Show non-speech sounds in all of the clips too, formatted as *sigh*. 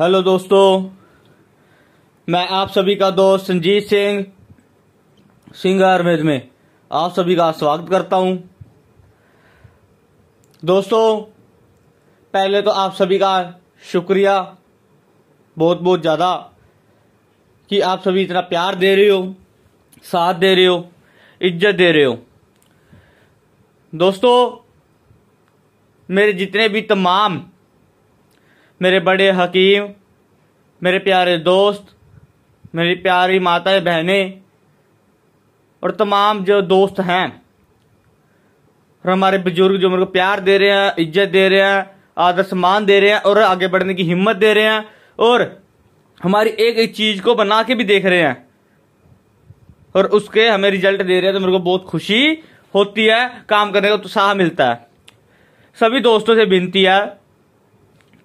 hello दोस्तों मैं आप सभी का दोस्त संजीत सिंह सिंह आयुर्वेद में आप सभी का स्वागत करता हूं दोस्तों पहले तो आप सभी का शुक्रिया बहुत बहुत ज़्यादा कि आप सभी इतना प्यार दे रहे हो साथ दे रहे हो इज्जत दे रहे हो दोस्तों मेरे जितने भी तमाम मेरे बड़े हकीम मेरे प्यारे दोस्त मेरी प्यारी माताएं बहनें और तमाम जो दोस्त हैं और हमारे बुजुर्ग जो मेरे को प्यार दे रहे हैं इज्जत दे रहे हैं आदर सम्मान दे रहे हैं और आगे बढ़ने की हिम्मत दे रहे हैं और हमारी एक एक चीज़ को बना के भी देख रहे हैं और उसके हमें रिजल्ट दे रहे हैं तो मेरे को बहुत खुशी होती है काम करने का उत्साह मिलता है सभी दोस्तों से विनती है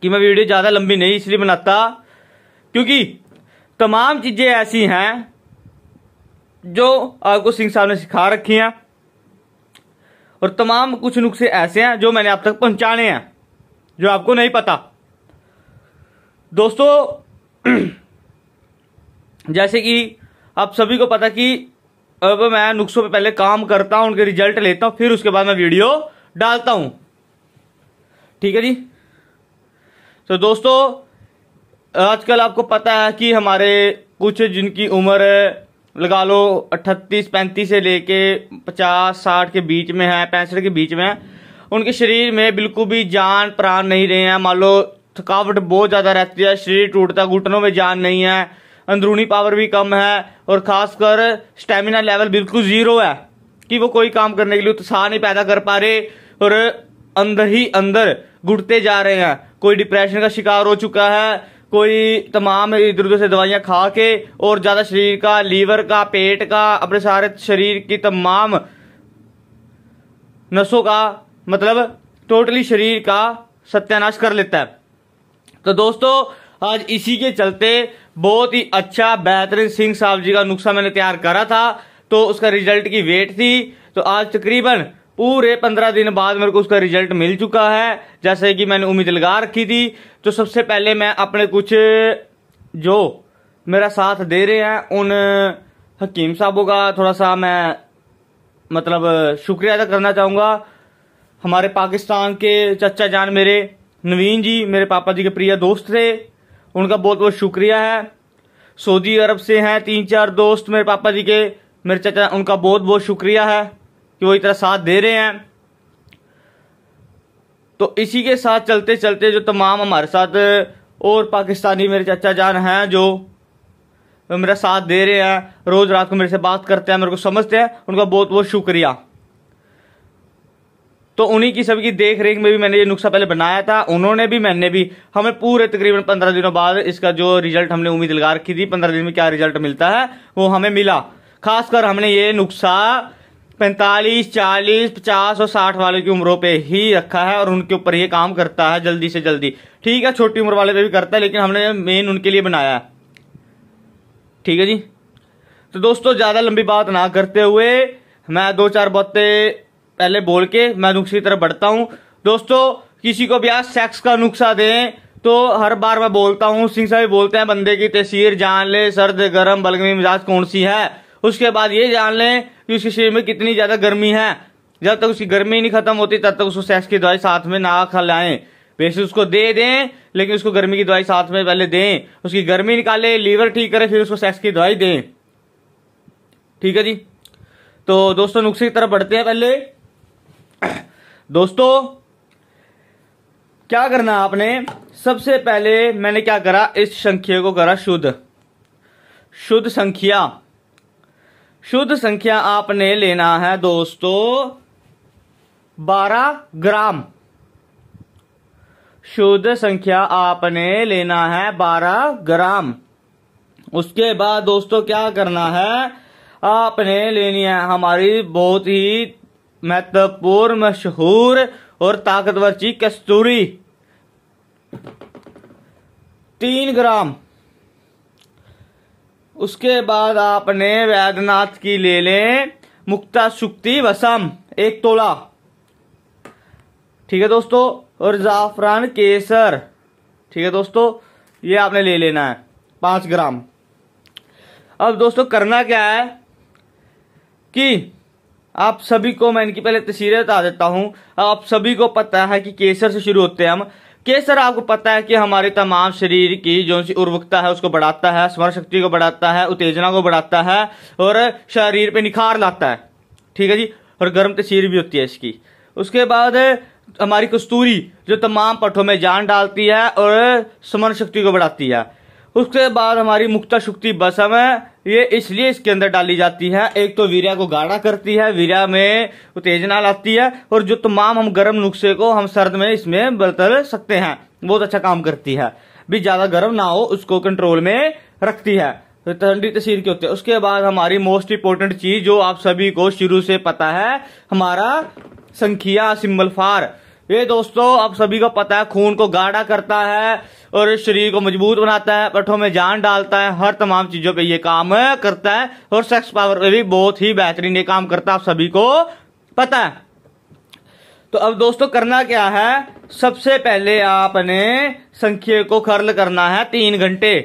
कि मैं वीडियो ज़्यादा लंबी नहीं इसलिए बनाता क्योंकि तमाम चीज़ें ऐसी हैं जो आपको सिंह साहब ने सिखा रखी हैं और तमाम कुछ नुस्खे ऐसे हैं जो मैंने आप तक पहुंचाने हैं जो आपको नहीं पता दोस्तों *clears throat* जैसे कि आप सभी को पता कि अब मैं नुस्खों पे पहले काम करता हूं उनके रिजल्ट लेता हूं फिर उसके बाद मैं वीडियो डालता हूं ठीक है जी तो दोस्तों आजकल आपको पता है कि हमारे कुछ जिनकी उम्र लगा लो अट्ठतीस पैंतीस से लेके पचास साठ के बीच में है पैंसठ के बीच में है उनके शरीर में बिल्कुल भी जान प्राण नहीं रहे हैं मान लो थकावट बहुत ज़्यादा रहती है शरीर टूटता घुटनों में जान नहीं है अंदरूनी पावर भी कम है और ख़ासकर स्टेमिना लेवल बिल्कुल ज़ीरो है कि वो कोई काम करने के लिए उत्साह नहीं पैदा कर पा रहे और अंदर ही अंदर घुटते जा रहे हैं कोई डिप्रेशन का शिकार हो चुका है कोई तमाम इधर उधर से दवाइयाँ खा के और ज़्यादा शरीर का लीवर का पेट का अपने सारे शरीर की तमाम नसों का मतलब टोटली शरीर का सत्यानाश कर लेता है तो दोस्तों आज इसी के चलते बहुत ही अच्छा बेहतरीन सिंह साहब जी का नुस्खा मैंने तैयार करा था तो उसका रिजल्ट की वेट थी तो आज तकरीबन पूरे पंद्रह दिन बाद मेरे को उसका रिजल्ट मिल चुका है जैसे कि मैंने उम्मीद लगा रखी थी तो सबसे पहले मैं अपने कुछ जो मेरा साथ दे रहे हैं उन हकीम साहबों का थोड़ा सा मैं मतलब शुक्रिया अदा करना चाहूँगा हमारे पाकिस्तान के चचा जान मेरे नवीन जी मेरे पापा जी के प्रिय दोस्त थे उनका बहुत बहुत शुक्रिया है सऊदी अरब से हैं तीन चार दोस्त मेरे पापा जी के मेरे चचा उनका बहुत बहुत शुक्रिया है कि वो इतना साथ दे रहे हैं तो इसी के साथ चलते चलते जो तमाम हमारे साथ और पाकिस्तानी मेरे चाचा जान हैं जो मेरा साथ दे रहे हैं रोज़ रात को मेरे से बात करते हैं मेरे को समझते हैं उनका बहुत बहुत शुक्रिया तो उन्हीं की सभी की देख रेख में भी मैंने ये नुस्खा पहले बनाया था उन्होंने भी मैंने भी हमें पूरे तकरीबन पंद्रह दिनों बाद इसका जो रिजल्ट हमने उम्मीद लगा रखी थी पंद्रह दिन में क्या रिजल्ट मिलता है वो हमें मिला खासकर हमने ये नुस्खा पैंतालीस चालीस पचास और साठ वाले की उम्रों पे ही रखा है और उनके ऊपर ये काम करता है जल्दी से जल्दी ठीक है छोटी उम्र वाले पे भी करता है लेकिन हमने मेन उनके लिए बनाया है ठीक है जी तो दोस्तों ज़्यादा लंबी बात ना करते हुए मैं दो चार बातें पहले बोल के मैं दूसरी की तरफ बढ़ता हूँ दोस्तों किसी को भी आज सेक्स का नुस्खा दें तो हर बार मैं बोलता हूँ सिंह साहब बोलते हैं बंदे की तस्वीर जान ले सर्द गर्म बलगमी मिजाज कौन सी है उसके बाद ये जान लें कि उसके शरीर में कितनी ज़्यादा गर्मी है जब तक उसकी गर्मी नहीं खत्म होती तब तक उसको सेक्स की दवाई साथ में ना खिलाएं वैसे उसको दे दें लेकिन उसको गर्मी की दवाई साथ में पहले दें उसकी गर्मी निकाले लीवर ठीक करें फिर उसको सेक्स की दवाई दें ठीक है जी तो दोस्तों नुस्खे की तरफ बढ़ते हैं पहले दोस्तों क्या करना आपने सबसे पहले मैंने क्या करा इस संख्या को करा शुद्ध शुद्ध संख्या शुद्ध संख्या आपने लेना है दोस्तों बारह ग्राम शुद्ध संख्या आपने लेना है बारह ग्राम उसके बाद दोस्तों क्या करना है आपने लेनी है हमारी बहुत ही महत्वपूर्ण मशहूर और ताकतवर चीज कस्तूरी तीन ग्राम उसके बाद आपने वैद्यनाथ की ले लें मुक्ता सुक्ति वसम एक तोला ठीक है दोस्तों और जाफरान केसर ठीक है दोस्तों ये आपने ले लेना है पांच ग्राम अब दोस्तों करना क्या है कि आप सभी को मैं इनकी पहले तस्वीरें बता देता हूं आप सभी को पता है कि केसर से शुरू होते हैं हम कि सर आपको पता है कि हमारे तमाम शरीर की जो सी उर्वकता है उसको बढ़ाता है स्मरण शक्ति को बढ़ाता है उत्तेजना को बढ़ाता है और शरीर पे निखार लाता है ठीक है जी और गर्म तसीर भी होती है इसकी उसके बाद हमारी कस्तूरी जो तमाम पठों में जान डालती है और स्मरण शक्ति को बढ़ाती है उसके बाद हमारी मुक्ता शुक्ति बसम है ये इसलिए इसके अंदर डाली जाती है एक तो वीरिया को गाढ़ा करती है वीरिया में उत्तेजना लाती है और जो तमाम हम गर्म नुस्खे को हम सर्द में इसमें बदल सकते हैं बहुत अच्छा काम करती है भी ज्यादा गर्म ना हो उसको कंट्रोल में रखती है ठंडी तस्वीर के होते हैं उसके बाद हमारी मोस्ट इम्पोर्टेंट चीज जो आप सभी को शुरू से पता है हमारा संखिया सिम्बल फार ये दोस्तों आप सभी को पता है खून को गाढ़ा करता है और शरीर को मजबूत बनाता है पठों में जान डालता है हर तमाम चीजों पे ये काम करता है और सेक्स पावर पे भी बहुत ही बेहतरीन ये काम करता है आप सभी को पता है तो अब दोस्तों करना क्या है सबसे पहले आपने संख्या को खर्ल करना है तीन घंटे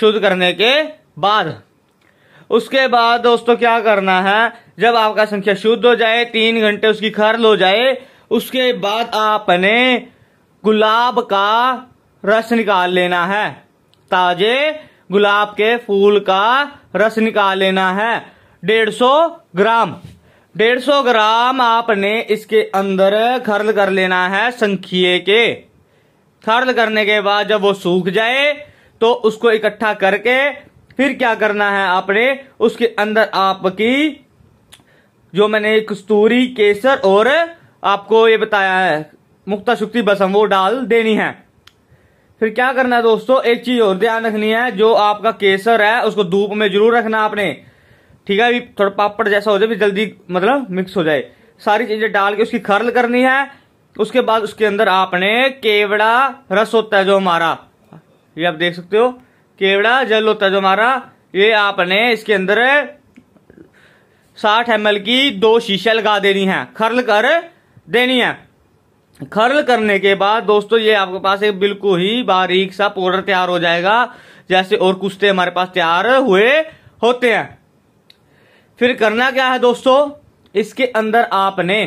शुद्ध करने के बाद उसके बाद दोस्तों क्या करना है जब आपका संख्या शुद्ध हो जाए तीन घंटे उसकी खर्ल हो जाए उसके बाद आपने गुलाब का रस निकाल लेना है ताजे गुलाब के फूल का रस निकाल लेना है डेढ़ सौ ग्राम डेढ़ सौ ग्राम आपने इसके अंदर खर्द कर लेना है संखिए के खर्द करने के बाद जब वो सूख जाए तो उसको इकट्ठा करके फिर क्या करना है आपने उसके अंदर आपकी जो मैंने कस्तूरी केसर और आपको ये बताया है मुक्ता शुक्ति बसम वो डाल देनी है फिर क्या करना है दोस्तों एक चीज और ध्यान रखनी है जो आपका केसर है उसको धूप में जरूर रखना आपने ठीक है अभी थोड़ा पापड़ जैसा हो जाए भी जल्दी मतलब मिक्स हो जाए सारी चीजें डाल के उसकी खरल करनी है उसके बाद उसके अंदर आपने केवड़ा रस होता है जो हमारा ये आप देख सकते हो केवड़ा जल होता है जो हमारा ये आपने इसके अंदर साठ एम की दो शीशे लगा देनी है खरल कर देनी है खर्ल करने के बाद दोस्तों ये आपके पास एक बिल्कुल ही बारीक सा पाउडर तैयार हो जाएगा जैसे और कुश्ते हमारे पास तैयार हुए होते हैं फिर करना क्या है दोस्तों इसके अंदर आपने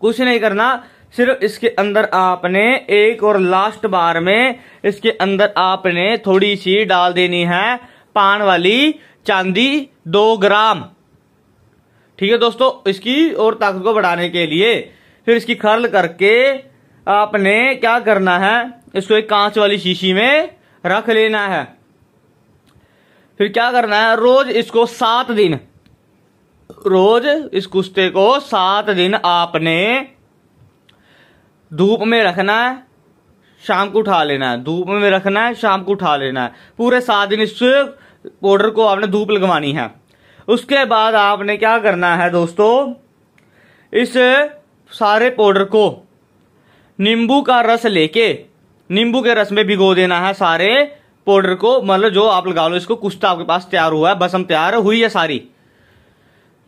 कुछ नहीं करना सिर्फ इसके अंदर आपने एक और लास्ट बार में इसके अंदर आपने थोड़ी सी डाल देनी है पान वाली चांदी दो ग्राम ठीक है दोस्तों इसकी और ताकत को बढ़ाने के लिए फिर इसकी खरल करके आपने क्या करना है इसको एक कांच वाली शीशी में रख लेना है फिर क्या करना है रोज इसको सात दिन रोज इस कुश्ते को सात दिन आपने धूप में रखना है शाम को उठा लेना है धूप में रखना है शाम को उठा लेना है पूरे सात दिन इस पाउडर को आपने धूप लगवानी है उसके बाद आपने क्या करना है दोस्तों इस सारे पाउडर को नींबू का रस लेके नींबू के रस में भिगो देना है सारे पाउडर को मतलब जो आप लगा लो इसको कुछ तो आपके पास तैयार हुआ है बसम तैयार हुई है सारी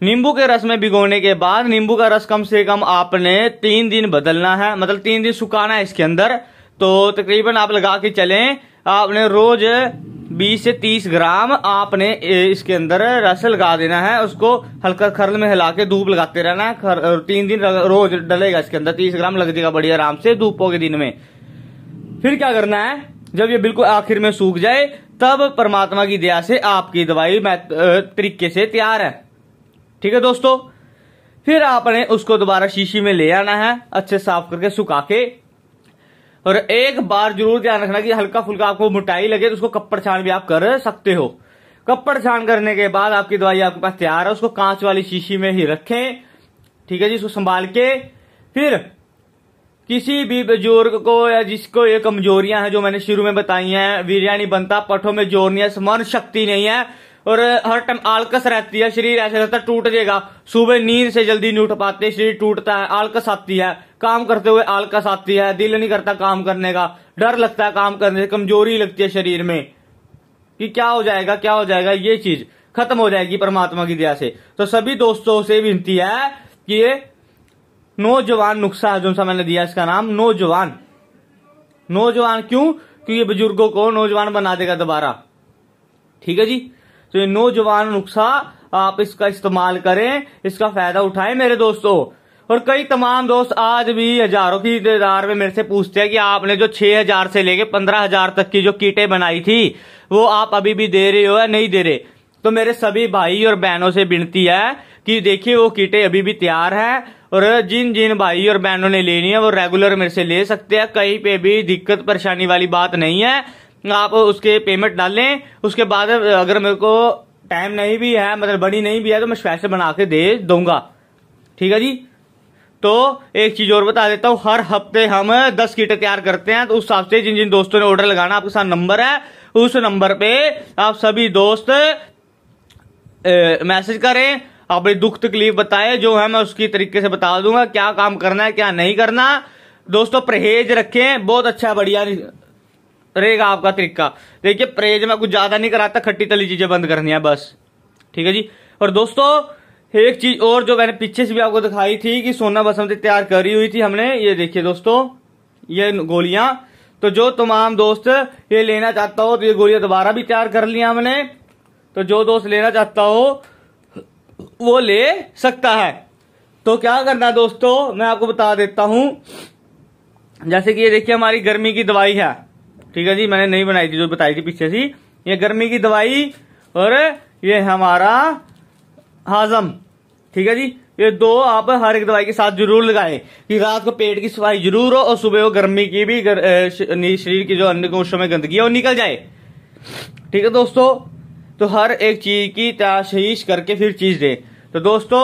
नींबू के रस में भिगोने के बाद नींबू का रस कम से कम आपने तीन दिन बदलना है मतलब तीन दिन सुखाना है इसके अंदर तो तकरीबन आप लगा के चलें आपने रोज 20 से 30 ग्राम आपने इसके अंदर रस लगा देना है उसको हल्का खरल में हिला के धूप लगाते रहना है तीन दिन रोज डलेगा इसके अंदर 30 ग्राम लग जाएगा बढ़िया आराम से धूपों के दिन में फिर क्या करना है जब ये बिल्कुल आखिर में सूख जाए तब परमात्मा की दया से आपकी दवाई तरीके से तैयार है ठीक है दोस्तों फिर आपने उसको दोबारा शीशी में ले आना है अच्छे साफ करके सुखा के और एक बार जरूर ध्यान रखना कि हल्का फुल्का आपको मोटाई लगे तो उसको कपड़ छान भी आप कर सकते हो कपड़ छान करने के बाद आपकी दवाई आपके पास तैयार है उसको कांच वाली शीशी में ही रखें ठीक है जी उसको संभाल के फिर किसी भी बुजुर्ग को या जिसको ये कमजोरियां हैं जो मैंने शुरू में बताई हैं वीरिया नहीं बनता पठों में जोर नहीं है स्मरण शक्ति नहीं है और हर टाइम आलकस रहती है शरीर ऐसे रहता टूट जाएगा सुबह नींद से जल्दी नहीं उठ पाते शरीर टूटता है आलकस आती है काम करते हुए आलकस आती है दिल नहीं करता काम करने का डर लगता है काम करने से कमजोरी लगती है शरीर में कि क्या हो जाएगा क्या हो जाएगा ये चीज खत्म हो जाएगी परमात्मा की दया से तो सभी दोस्तों से विनती है कि ये नौजवान नुस्खा है जो सा मैंने दिया इसका नाम नौजवान नौजवान क्यों क्योंकि ये बुजुर्गों को नौजवान बना देगा दोबारा ठीक है जी तो ये नौजवान नुस्खा आप इसका इस्तेमाल करें इसका फायदा उठाएं मेरे दोस्तों और कई तमाम दोस्त आज भी हजारों की दरार में मेरे से पूछते हैं कि आपने जो छह हजार से लेके पंद्रह हजार तक की जो किटें बनाई थी वो आप अभी भी दे रहे हो या नहीं दे रहे तो मेरे सभी भाई और बहनों से विनती है कि देखिए वो कीटे अभी भी तैयार है और जिन जिन भाई और बहनों ने लेनी है वो रेगुलर मेरे से ले सकते हैं कहीं पे भी दिक्कत परेशानी वाली बात नहीं है आप उसके पेमेंट डालें उसके बाद अगर मेरे को टाइम नहीं भी है मतलब बनी नहीं भी है तो मैं स्पेशल बना के दे दूंगा ठीक है जी तो एक चीज़ और बता देता हूँ हर हफ्ते हम दस किट तैयार करते हैं तो उस हिसाब से जिन जिन दोस्तों ने ऑर्डर लगाना आपके साथ नंबर है उस नंबर पे आप सभी दोस्त मैसेज करें अपनी दुख तकलीफ बताएं जो है मैं उसकी तरीके से बता दूंगा क्या काम करना है क्या नहीं करना दोस्तों परहेज रखें बहुत अच्छा बढ़िया रहेगा आपका तरीका देखिए परहेज में कुछ ज़्यादा नहीं कराता खट्टी तली चीज़ें बंद करनी है बस ठीक है जी और दोस्तों एक चीज और जो मैंने पीछे से भी आपको दिखाई थी कि सोना बसंती तैयार करी हुई थी हमने ये देखिए दोस्तों ये गोलियां तो जो तमाम दोस्त ये लेना चाहता हो तो ये गोलियां दोबारा भी तैयार कर लिया हमने तो जो दोस्त लेना चाहता हो वो ले सकता है तो क्या करना है दोस्तों मैं आपको बता देता हूं जैसे कि ये देखिए हमारी गर्मी की दवाई है ठीक है जी मैंने नहीं बनाई थी जो बताई थी पीछे सी ये गर्मी की दवाई और ये हमारा हाजम ठीक है जी ये दो आप हर एक दवाई के साथ जरूर लगाएं कि रात को पेट की सफाई जरूर हो और सुबह को गर्मी की भी गर, शरीर की जो अन्य कोशों में गंदगी है वो निकल जाए ठीक है दोस्तों तो हर एक चीज की तशीश करके फिर चीज दें तो दोस्तों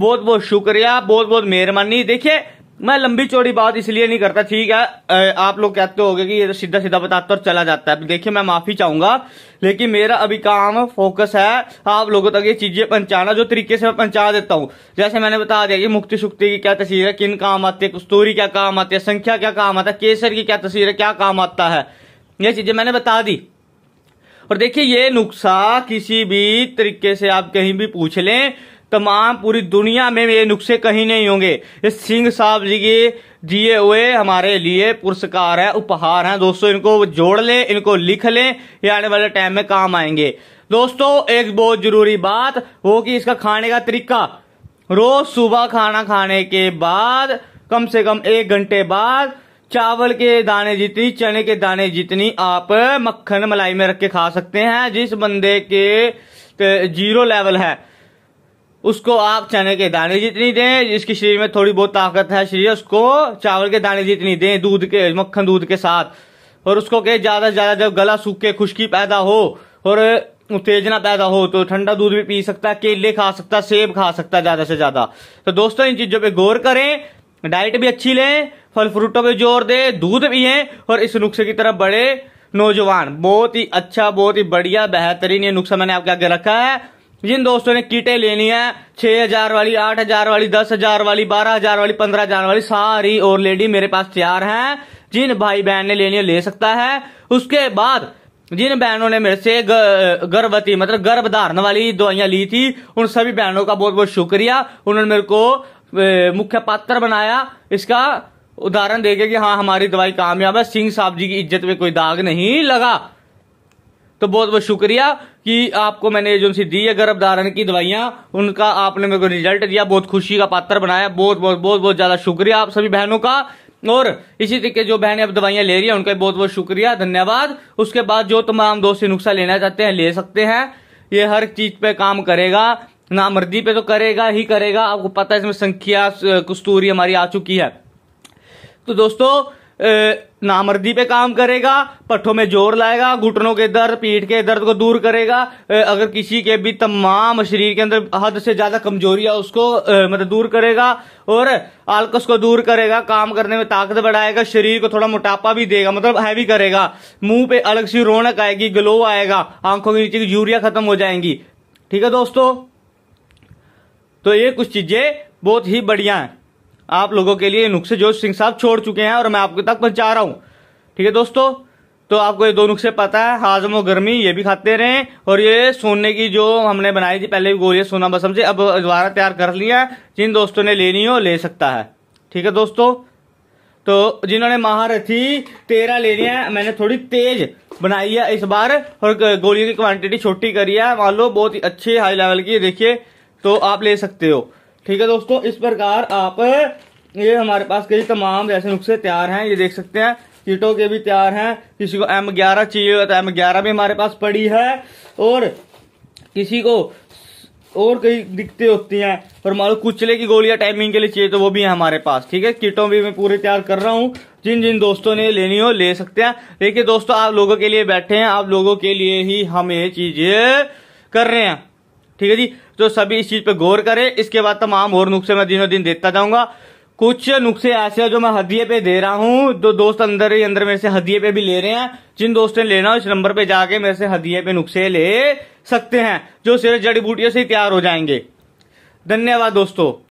बहुत बहुत शुक्रिया बहुत बहुत मेहरबानी देखिए मैं लंबी चौड़ी बात इसलिए नहीं करता ठीक है आप लोग कहते हो कि ये तो सीधा सीधा बताता और चला जाता है तो देखिए मैं माफी चाहूंगा लेकिन मेरा अभी काम फोकस है आप लोगों तक ये चीजें पहुंचाना जो तरीके से मैं पहुंचा देता हूँ जैसे मैंने बता दिया कि मुक्ति सुक्ति की क्या तस्वीर है किन काम आती है कस्तूरी क्या काम आती है संख्या क्या काम आता है केसर की क्या तस्वीर है क्या काम आता है ये चीजें मैंने बता दी और देखिये ये नुस्खा किसी भी तरीके से आप कहीं भी पूछ लें तमाम पूरी दुनिया में ये नुस्खे कहीं नहीं होंगे ये सिंह साहब जी के दिए हुए हमारे लिए पुरस्कार है उपहार हैं दोस्तों इनको जोड़ लें इनको लिख लें ये आने वाले टाइम में काम आएंगे दोस्तों एक बहुत जरूरी बात वो कि इसका खाने का तरीका रोज सुबह खाना खाने के बाद कम से कम एक घंटे बाद चावल के दाने जितनी चने के दाने जितनी आप मक्खन मलाई में रख के खा सकते हैं जिस बंदे के जीरो लेवल है उसको आप चने के दाने जितनी दें जिसके शरीर में थोड़ी बहुत ताकत है शरीर उसको चावल के दाने जितनी दें दूध के मक्खन दूध के साथ और उसको कहे ज़्यादा से ज़्यादा जब गला सूखे खुश्की पैदा हो और उत्तेजना पैदा हो तो ठंडा दूध भी पी सकता है केले खा सकता है सेब खा सकता है ज़्यादा से ज़्यादा तो दोस्तों इन चीज़ों पर गौर करें डाइट भी अच्छी लें फल फ्रूटों पर जोर दें दूध पिए और इस नुस्खे की तरफ बढ़े नौजवान बहुत ही अच्छा बहुत ही बढ़िया बेहतरीन ये नुस्खा मैंने आपके आगे रखा है जिन दोस्तों ने किटे लेनी है छह हजार वाली आठ हजार वाली दस हजार वाली बारह हजार वाली पंद्रह हजार वाली सारी ऑलरेडी मेरे पास तैयार हैं जिन भाई बहन ने लेनी है ले सकता है उसके बाद जिन बहनों ने मेरे से गर्भवती मतलब गर्भ धारण वाली दवाइयां ली थी उन सभी बहनों का बहुत बहुत शुक्रिया उन्होंने मेरे को मुख्य पात्र बनाया इसका उदाहरण देखे कि हाँ हमारी दवाई कामयाब है सिंह साहब जी की इज्जत में कोई दाग नहीं लगा तो बहुत बहुत शुक्रिया कि आपको मैंने एजेंसी दी है गर्भधारण की दवाइयाँ उनका आपने मेरे को रिजल्ट दिया बहुत खुशी का पात्र बनाया बहुत बहुत बहुत बहुत ज़्यादा शुक्रिया आप सभी बहनों का और इसी तरीके जो बहनें अब दवाइयाँ ले रही हैं उनका बहुत बहुत शुक्रिया धन्यवाद उसके बाद जो तमाम दोस्त नुस्खा लेना चाहते हैं ले सकते हैं ये हर चीज़ पे काम करेगा नामर्दी पे तो करेगा ही करेगा आपको पता है इसमें संख्या कस्तूरी हमारी आ चुकी है तो दोस्तों नामर्दी पे काम करेगा पट्ठों में जोर लाएगा घुटनों के दर्द पीठ के दर्द को दूर करेगा अगर किसी के भी तमाम शरीर के अंदर हद से ज्यादा है उसको मतलब दूर करेगा और आलकस को दूर करेगा काम करने में ताकत बढ़ाएगा शरीर को थोड़ा मोटापा भी देगा मतलब हैवी करेगा मुंह पे अलग सी रौनक आएगी ग्लो आएगा आंखों के नीचे की यूरिया खत्म हो जाएंगी ठीक है दोस्तों तो ये कुछ चीजें बहुत ही बढ़िया हैं आप लोगों के लिए नुस्खे जोश सिंह साहब छोड़ चुके हैं और मैं आपके तक पहुंचा रहा हूं ठीक है दोस्तों तो आपको ये दो नुस्खे पता है हाजम और गर्मी ये भी खाते रहे और ये सोने की जो हमने बनाई थी पहले गोलियां सोना बसम से अब दोबारा तैयार कर लिया है जिन दोस्तों ने लेनी हो ले सकता है ठीक है दोस्तों तो जिन्होंने महारथी तेरह लेनी है मैंने थोड़ी तेज बनाई है इस बार और गोलियों की क्वांटिटी छोटी करी है मान लो बहुत ही अच्छी हाई लेवल की देखिए तो आप ले सकते हो ठीक है दोस्तों इस प्रकार आप ये हमारे पास कई तमाम ऐसे नुस्खे तैयार हैं ये देख सकते हैं कीटों के भी तैयार हैं किसी को एम ग्यारह चाहिए तो एम ग्यारह भी हमारे पास पड़ी है और किसी को और कई दिक्कतें होती हैं और मान लो कुचले की गोलियां टाइमिंग के लिए चाहिए तो वो भी है हमारे पास ठीक है किटों भी मैं पूरे तैयार कर रहा हूँ जिन जिन दोस्तों ने लेनी हो ले सकते हैं देखिए दोस्तों आप लोगों के लिए बैठे हैं आप लोगों के लिए ही हम ये चीजें कर रहे हैं ठीक है जी तो सभी इस चीज़ पे गौर करें इसके बाद तमाम और नुस्खे मैं दिनों दिन देता जाऊंगा कुछ नुस्खे ऐसे हैं जो मैं हदिये पे दे रहा हूँ जो दोस्त अंदर ही अंदर मेरे से हदिये पे भी ले रहे हैं जिन दोस्तों ने लेना हो इस नंबर पे जाके मेरे से हदिये पे नुस्खे ले सकते हैं जो सिर्फ जड़ी बूटियों से ही तैयार हो जाएंगे धन्यवाद दोस्तों